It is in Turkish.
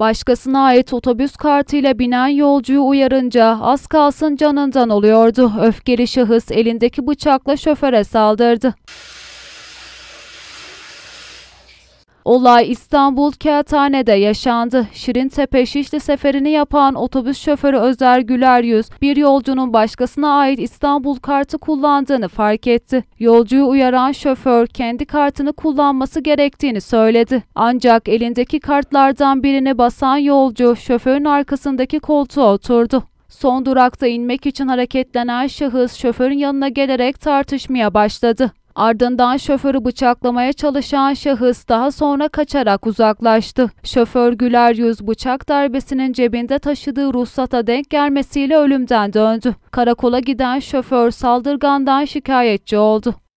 Başkasına ait otobüs kartıyla binen yolcuyu uyarınca az kalsın canından oluyordu. Öfkeli şahıs elindeki bıçakla şoföre saldırdı. Olay İstanbul Kağıthane'de yaşandı. Şirintepe Şişli seferini yapan otobüs şoförü Özer Güler Yüz, bir yolcunun başkasına ait İstanbul kartı kullandığını fark etti. Yolcuyu uyaran şoför kendi kartını kullanması gerektiğini söyledi. Ancak elindeki kartlardan birini basan yolcu şoförün arkasındaki koltuğa oturdu. Son durakta inmek için hareketlenen şahıs şoförün yanına gelerek tartışmaya başladı. Ardından şoförü bıçaklamaya çalışan şahıs daha sonra kaçarak uzaklaştı. Şoför Güler Yüz bıçak darbesinin cebinde taşıdığı ruhsata denk gelmesiyle ölümden döndü. Karakola giden şoför saldırgandan şikayetçi oldu.